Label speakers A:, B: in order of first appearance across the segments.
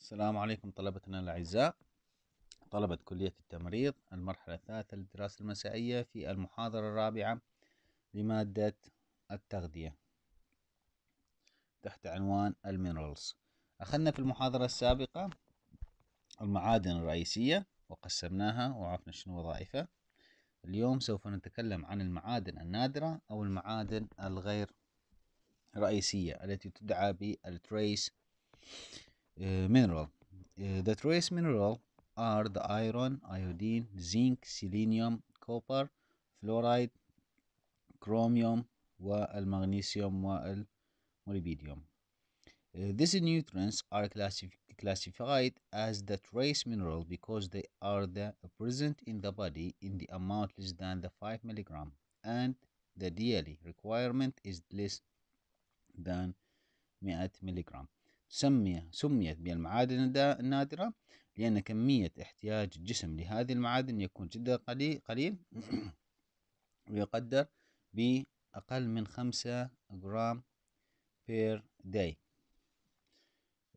A: السلام عليكم طلبتنا الأعزاء طلبة كلية التمريض المرحلة الثالثة للدراسة المسائية في المحاضرة الرابعة لمادة التغذية تحت عنوان المينرالز أخذنا في المحاضرة السابقة المعادن الرئيسية وقسمناها وعرفنا شنو وظائفها اليوم سوف نتكلم عن المعادن النادرة أو المعادن الغير رئيسية التي تدعى بالتريس Uh, mineral. Uh, the trace mineral are the iron, iodine, zinc, selenium, copper, fluoride, chromium magnesium, molybdenum. Uh, these nutrients are classif classified as the trace mineral because they are the present in the body in the amount less than the 5 milligram and the daily requirement is less than 100 milligram. سمي سميت بالمعادن النادرة لأن كمية احتياج الجسم لهذه المعادن يكون جدا قليل, قليل ويقدر بأقل من خمسة جرام بير داي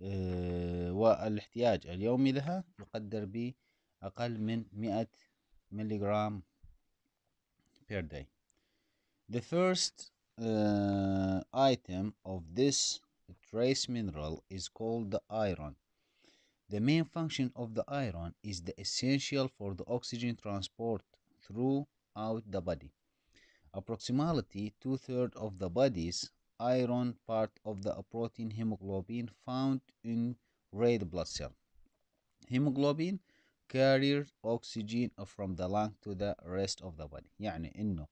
A: آه، والاحتياج اليومي لها يقدر بأقل من 100 ملغرام بير داي The first uh, item of this trace mineral is called the iron. The main function of the iron is the essential for the oxygen transport throughout the body. Approximately two-thirds of the body's iron part of the protein hemoglobin found in red blood cell. Hemoglobin carries oxygen from the lung to the rest of the body يعني انه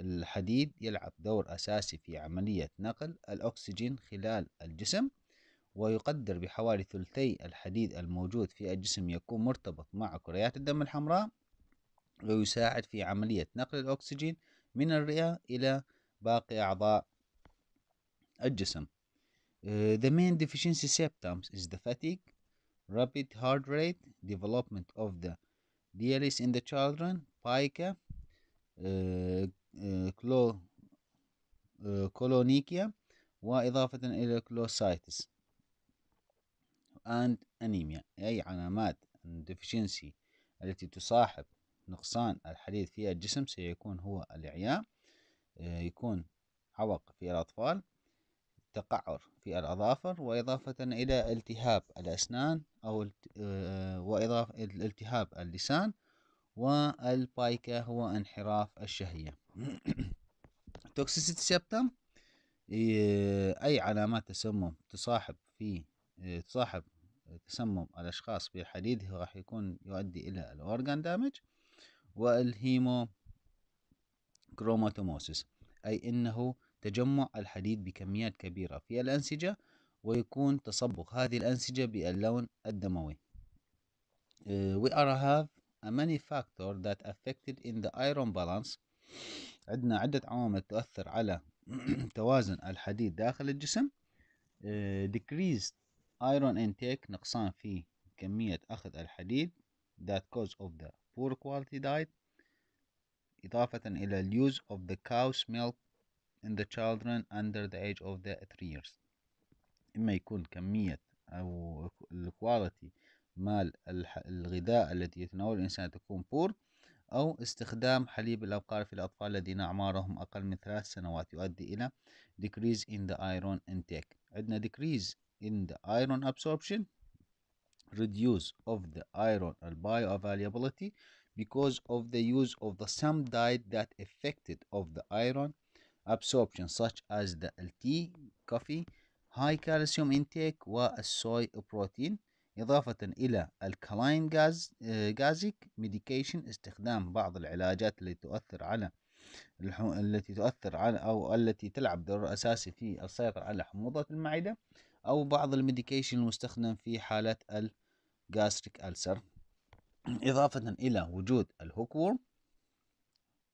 A: الحديد يلعب دور أساسي في عملية نقل الأكسجين خلال الجسم ويقدر بحوالي ثلثي الحديد الموجود في الجسم يكون مرتبط مع كريات الدم الحمراء ويساعد في عملية نقل الأكسجين من الرئة إلى باقي أعضاء الجسم. آه، the main deficiency symptoms is the fatigue, rapid heart rate, development of the dialysis in the children, pica, uh, آه، كلو آه، كولونيكيا وإضافة إلى كلوسايتس and أنيميا أي علامات deficiency التي تصاحب نقصان الحديد في الجسم سيكون هو الإعياء آه، يكون عوق في الأطفال تقعر في الأظافر وإضافة إلى التهاب الأسنان أو وإضافة التهاب اللسان والبايكا هو انحراف الشهية توكسيسيتي سيبتم اي علامات تسمم تصاحب في تصاحب تسمم الاشخاص الحديد راح يكون يؤدي الى الاورجان دامج والهيمو كروماتوموسيس اي انه تجمع الحديد بكميات كبيرة في الأنسجة ويكون تصبغ هذه الأنسجة باللون الدموي. Uh, we are have a many factor that affected in the iron balance عندنا عدة عوامل تؤثر على توازن الحديد داخل الجسم آه، decreased iron intake نقصان في كمية أخذ الحديد that cause of the poor quality diet إضافة إلى use of the cow's milk in the children under the age of the 3 years إما يكون كمية أو الكواليتي مال الغذاء الذي يتناول الإنسان تكون بور أو استخدام حليب الأبقار في الأطفال الذين أعمارهم أقل من ثلاث سنوات يؤدي إلى decrease in the iron intake عندنا decrease in the iron absorption reduce of the iron bioavailability because of the use of the some diet that affected of the iron absorption such as the tea, coffee, high calcium intake soy protein إضافة إلى الكلاين جاز جازيك ميديكيشن استخدام بعض العلاجات التي تؤثر على التي تؤثر على أو التي تلعب دور أساسي في السيطرة على حموضة المعدة أو بعض الميديكيشن المستخدم في حالة الجاستريك ألسر إضافة إلى وجود الهوكورم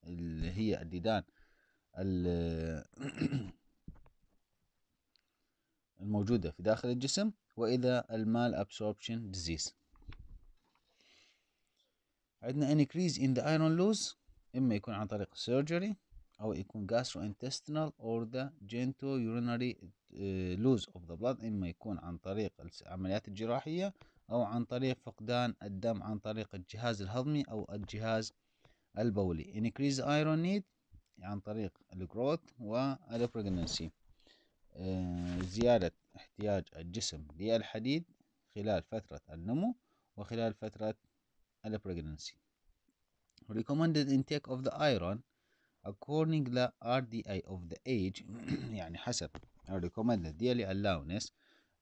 A: اللي هي الديدان الموجودة في داخل الجسم وإذا المال absorption disease عندنا increase in the iron loss إما يكون عن طريق surgery أو يكون gastrointestinal or the genitourinary آه، loss of the blood إما يكون عن طريق العمليات الجراحية أو عن طريق فقدان الدم عن طريق الجهاز الهضمي أو الجهاز البولي increase iron need يعني عن طريق الجروث pregnancy زيادة احتياج الجسم للحديد خلال فترة النمو وخلال فترة البريجنسي. Recommended intake of the iron according to the RDI of the age يعني حسب recommended daily allowance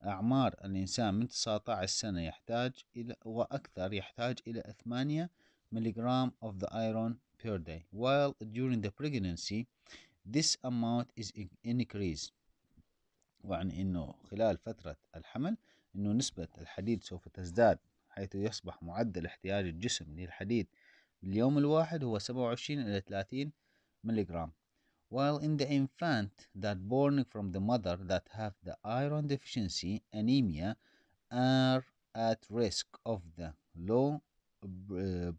A: أعمار الإنسان من 19 سنة يحتاج إلى وأكثر يحتاج إلى 8 milligram of the iron per day while during the pregnancy this amount is increased وعن أنه خلال فترة الحمل أنه نسبة الحديد سوف تزداد حيث يصبح معدل احتياج الجسم للحديد اليوم الواحد هو 27 إلى 30 ملغرام while in the infant that born from the mother that have the iron deficiency anemia are at risk of the low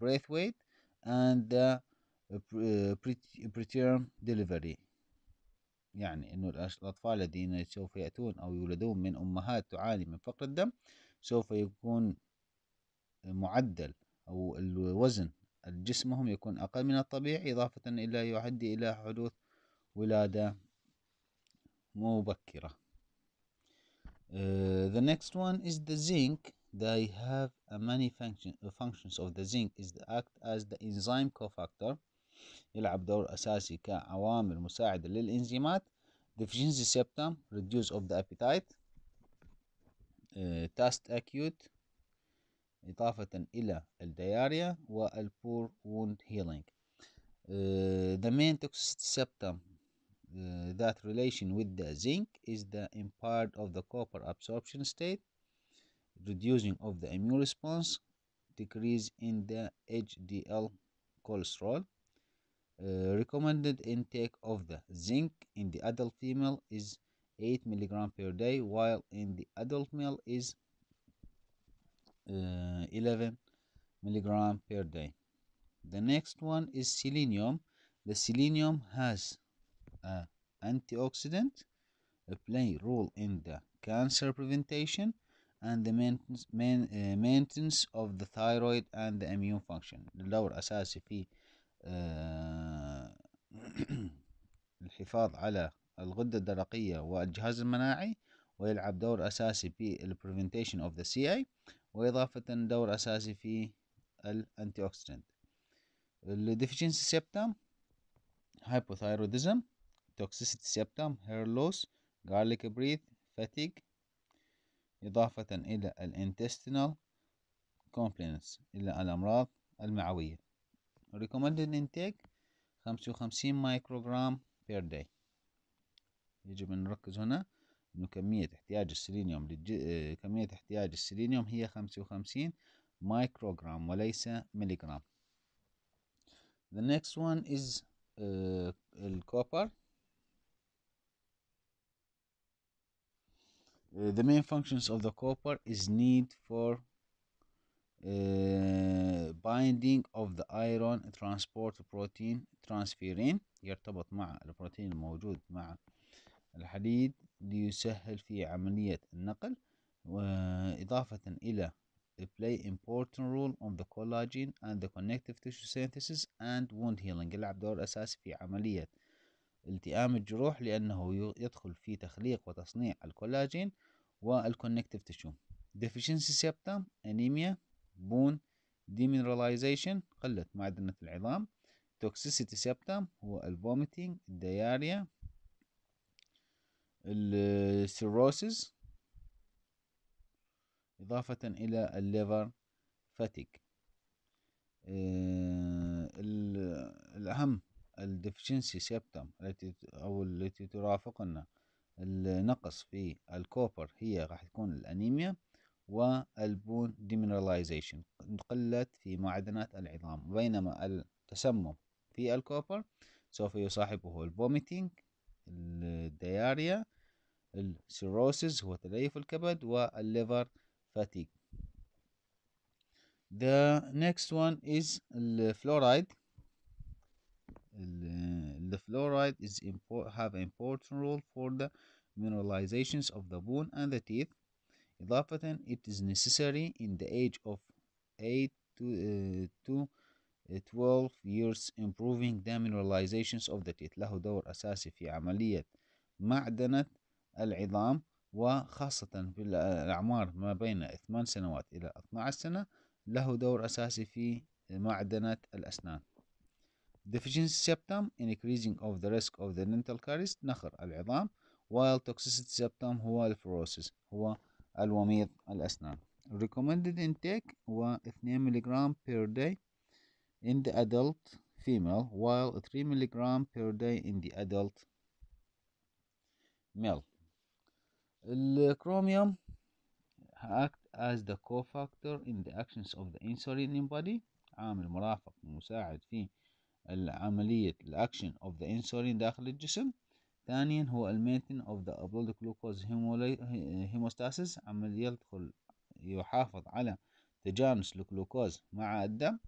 A: breath weight and the preterm delivery يعني أن الأطفال الذين سوف يأتون أو يولدون من أمهات تعاني من فقر الدم سوف يكون معدل أو الوزن جسمهم يكون أقل من الطبيعي إضافة إلى يؤدي إلى حدوث ولادة مبكرة. Uh, the next one is the zinc. They have a many function, functions of the zinc is the act as the enzyme cofactor. يلعب دور أساسي كعوامل مساعدة للإنزيمات deficiency septum reduce of the appetite تاست acute إضافة إلى الدياريا والبور wound healing the main toxicity septum Uh, that relation with the zinc is the impaired of the copper absorption state, reducing of the immune response, decrease in the HDL cholesterol. Uh, recommended intake of the zinc in the adult female is 8 milligram per day while in the adult male is uh, 11 milligram per day the next one is selenium the selenium has an antioxidant a play role in the cancer prevention and the maintenance, main, uh, maintenance of the thyroid and the immune function الدور أساسي في uh, الحفاظ على الغدة الدرقية والجهاز المناعي ويلعب دور أساسي في البريفنتيشن اوف ذا سي اي وإضافة دور أساسي في الأنتي أوكسيدنت الديفيشنسي Septum هايبوثايروديزم توكسيسيتي Septum هير لوس جارليك بريث Fatigue إضافة إلى الانتستينال complaints إلى الأمراض المعوية recommended intake خمسة وخمسين مايكروغرام بير داي يجب أن نركز هنا أنه كمية احتياج السيلينيوم للج... آه، كمية احتياج السيلينيوم هي خمسة وخمسين مايكروغرام وليس ميليغرام. The next one is uh, الكوبر Uh, the main functions of the copper is need for بايندينج اوف ذا ايرون ترانسبورت بروتين ترانسفيرين يرتبط مع البروتين الموجود مع الحديد ليسهل في عملية النقل وإضافة إلى play important role on the collagen and the connective tissue synthesis and wound healing يلعب دور أساسي في عملية التئام الجروح لأنه يدخل في تخليق وتصنيع الكولاجين والكونكتيف تشو deficiency septum anemia بون ديمينراليزيشن قلة معدنة العظام توكسيسيتي سيبتم هو الفوميتينج الدياريا السيروسيس إضافة إلى الليفر آه، فاتيك الأهم الديفشنسي سيبتم التي أو التي ترافقنا النقص في الكوبر هي راح تكون الأنيميا والبون ديمينراليزيشن قلة في معدنات العظام بينما التسمم في الكوبر سوف يصاحبه البوميتينج الدياريا السيروسيس هو تليف الكبد والليفر فاتيك The next one is fluoride. The fluoride is import, have an important role for the mineralizations of the bone and the teeth. إضافة it is necessary in the age of 8 to, uh, to 12 years improving the mineralizations of the teeth له دور أساسي في عملية معدنة العظام وخاصة في الأعمار ما بين 8 سنوات إلى 12 سنة له دور أساسي في معدنة الأسنان deficiency septum increasing of the risk of the dental caries نخر العظام while toxicity septum هو الفروسس هو الوميض الأسنان recommended intake هو 2 ملغ per day in the adult female while 3 ملغ per day in the adult male الكروميوم act as the cofactor in the actions of the insulin in body عامل مرافق مساعد في العملية الأكشن of the insulin داخل الجسم ثانيا هو المينتن of the blood glucose hemostasis عمل يدخل يحافظ على تجانس الجلوكوز مع الدم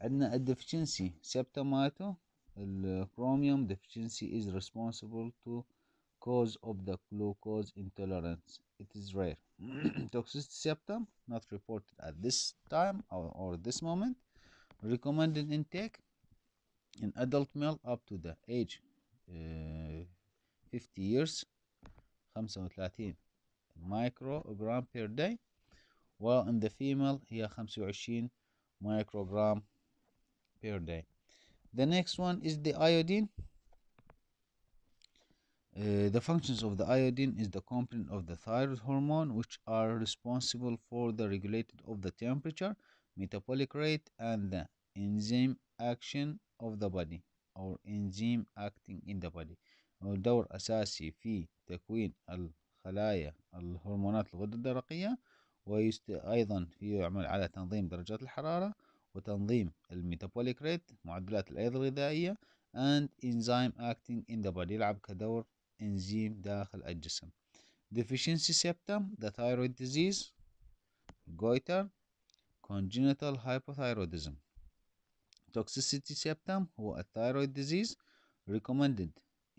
A: عندنا الديفشنسي سبتوماتو الكروميوم deficiency is responsible to cause of the glucose intolerance it is rare toxic septum not reported at this time or, or this moment recommended intake in adult male up to the age uh, 50 years 35 microgram per day While in the female هي 25 microgram per day the next one is the iodine uh, the functions of the iodine is the component of the thyroid hormone which are responsible for the regulated of the temperature metabolic rate and the enzyme action of the body or enzyme acting in the body دور أساسي في تكوين الخلايا الهرمونات الغدة الدرقية وأيضا يعمل على تنظيم درجات الحرارة وتنظيم الميتابوليك ريت معدلات الأيض الغذائية and enzyme acting in the body يلعب كدور إنزيم داخل الجسم deficiency septum the thyroid disease goiter congenital hypothyroidism toxicity septum هو الثايرويد disease recommended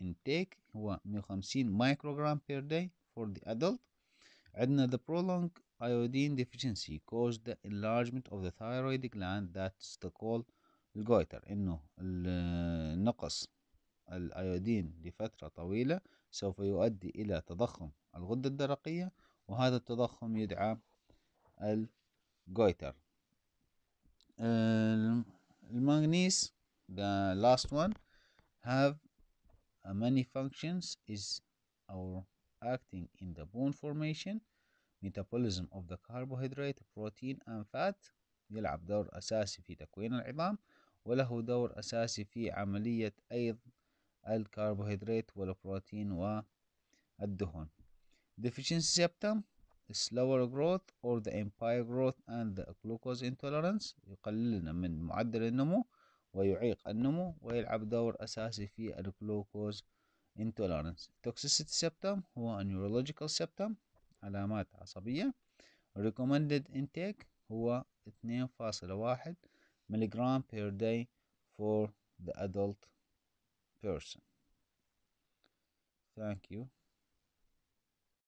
A: intake هو 150 microgram per day for the adult عندنا the prolonged iodine deficiency caused the enlargement of the thyroid gland that's the called الجويتر انه النقص الايودين لفترة طويلة سوف يؤدي الى تضخم الغدة الدرقية وهذا التضخم يدعى الجويتر المغنيس the last one have Uh, many functions is our acting in the bone formation metabolism of the carbohydrate protein and fat يلعب دور أساسي في تكوين العظام وله دور أساسي في عملية أيض الكربوهيدرات والبروتين والدهون deficiency septum slower growth or the empire growth and the glucose intolerance يقللنا من معدل النمو ويعيق النمو ويلعب دور أساسي في الجلوكوز intolerance toxicity septum هو neurological septum علامات عصبية recommended intake هو 2.1 ملغرام per day for the adult person thank you